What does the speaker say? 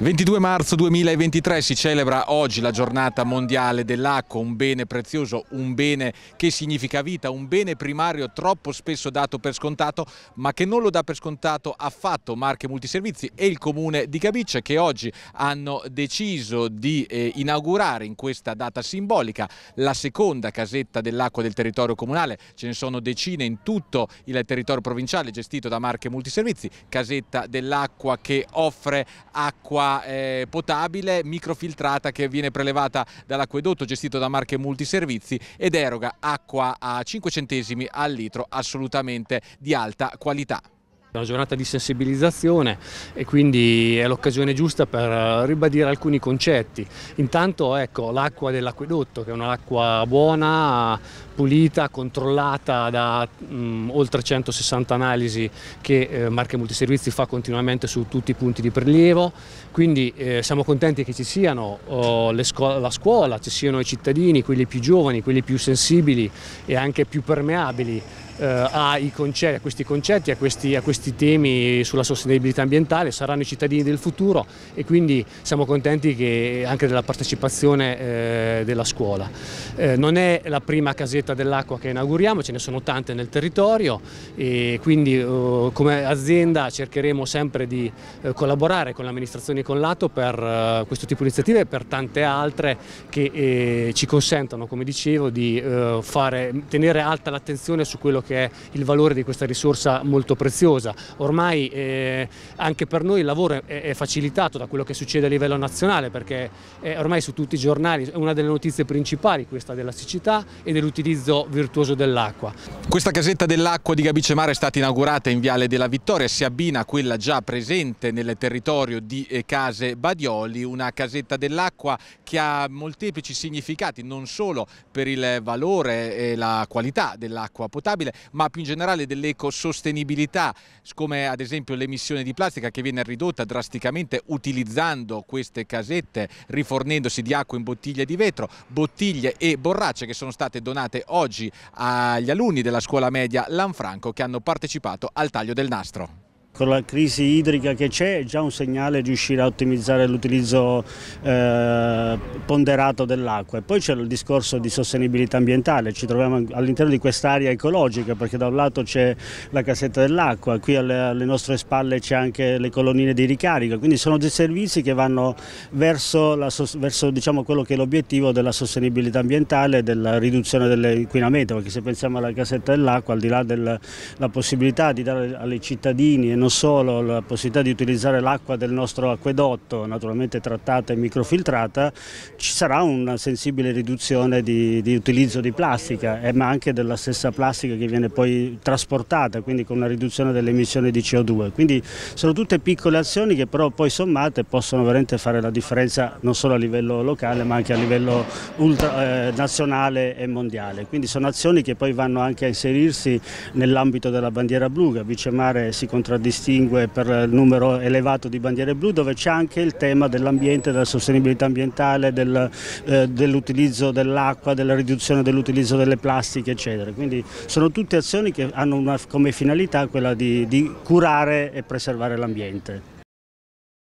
22 marzo 2023 si celebra oggi la giornata mondiale dell'acqua, un bene prezioso, un bene che significa vita, un bene primario troppo spesso dato per scontato ma che non lo dà per scontato affatto Marche Multiservizi e il comune di Cabiccia che oggi hanno deciso di eh, inaugurare in questa data simbolica la seconda casetta dell'acqua del territorio comunale, ce ne sono decine in tutto il territorio provinciale gestito da Marche Multiservizi, casetta dell'acqua che offre acqua eh, potabile microfiltrata che viene prelevata dall'acquedotto gestito da Marche Multiservizi ed eroga acqua a 5 centesimi al litro assolutamente di alta qualità. È una giornata di sensibilizzazione e quindi è l'occasione giusta per eh, ribadire alcuni concetti. Intanto ecco, l'acqua dell'acquedotto, che è un'acqua buona, pulita, controllata da mh, mm, oltre 160 analisi che eh, Marche Multiservizi fa continuamente su tutti i punti di prelievo, quindi eh, siamo contenti che ci siano oh, scu la scuola, ci siano i cittadini, quelli più giovani, quelli più sensibili e anche più permeabili eh, a, concetti, a, questi concetti, a questi, a questi, temi sulla sostenibilità ambientale, saranno i cittadini del futuro e quindi siamo contenti che, anche della partecipazione eh, della scuola. Eh, non è la prima casetta dell'acqua che inauguriamo, ce ne sono tante nel territorio e quindi eh, come azienda cercheremo sempre di eh, collaborare con l'amministrazione e con l'Ato per eh, questo tipo di iniziative e per tante altre che ci consentono, come dicevo, di fare, tenere alta l'attenzione su quello che che è il valore di questa risorsa molto preziosa. Ormai eh, anche per noi il lavoro è, è, facilitato da quello che succede a livello nazionale perché eh, ormai su tutti i giornali è una delle notizie principali questa della siccità e dell'utilizzo virtuoso dell'acqua. Questa casetta dell'acqua di Gabicemare è stata inaugurata in Viale della Vittoria, si abbina a quella già presente nel territorio di eh, Case Badioli, una casetta dell'acqua che ha molteplici significati non solo per il valore e la qualità dell'acqua potabile sostenibile, ma più in generale dell'ecosostenibilità, come ad esempio l'emissione di plastica che viene ridotta drasticamente utilizzando queste casette, rifornendosi di acqua in bottiglie di vetro, bottiglie e borracce che sono state donate oggi agli alunni della scuola media Lanfranco che hanno partecipato al taglio del nastro con la crisi idrica che c'è è già un segnale riuscire a ottimizzare l'utilizzo eh, ponderato dell'acqua poi c'è il discorso di sostenibilità ambientale, ci troviamo all'interno di quest'area ecologica perché da un lato c'è la casetta dell'acqua, qui alle, alle nostre spalle c'è anche le colonnine di ricarica, quindi sono dei servizi che vanno verso, la, verso diciamo, quello che è l'obiettivo della sostenibilità ambientale e della riduzione dell'inquinamento perché se pensiamo alla casetta dell'acqua al di là della possibilità di dare alle cittadini e non solo la possibilità di utilizzare l'acqua del nostro acquedotto, naturalmente trattata e microfiltrata, ci sarà una sensibile riduzione di, di utilizzo di plastica, eh, ma anche della stessa plastica che viene poi trasportata, quindi con una riduzione dell'emissione di CO2. Quindi sono tutte piccole azioni che però poi sommate possono veramente fare la differenza non solo a livello locale ma anche a livello ultra, eh, nazionale e mondiale. Quindi sono azioni che poi vanno anche a inserirsi nell'ambito della bandiera blu, che a Vicemare si contraddistingue distingue per il numero elevato di bandiere blu dove c'è anche il tema dell'ambiente, della sostenibilità ambientale, del, eh, dell'utilizzo dell'acqua, della riduzione dell'utilizzo delle plastiche eccetera. Quindi sono tutte azioni che hanno una, come finalità quella di, di curare e preservare l'ambiente.